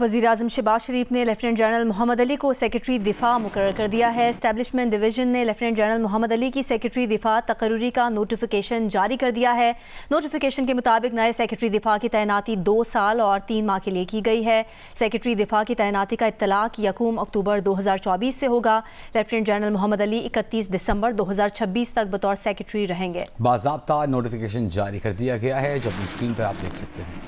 वजी अजम शहबाज शरीफ ने लेफ्टिनेंट जनरल मोहम्मद अली को सेक्रेटरी दिफा मुकर कर दिया है इस्टेबलिशमेंट डिवीजन ने लेफ्टिनेंट जनरल मोहम्मद अली की सेक्रेटरी दिफा तकररी का नोटिफिकेशन जारी कर दिया है नोटिफिकेशन के मुताबिक नए सेक्रेटरी दिफा की तैनाती दो साल और तीन माह के लिए की गई है सेक्रेटरी दिफा की तैनाती का इतलाक यकूम अक्टूबर दो हज़ार चौबीस से होगा लेफ्टिनेंट जनरल मोहम्मद अली इकतीस दिसंबर दो हज़ार छब्बीस तक बतौर सेक्रेटरी रहेंगे बाबा नोटिफिकेशन जारी कर दिया गया है जब स्क्रीन पर आप देख सकते हैं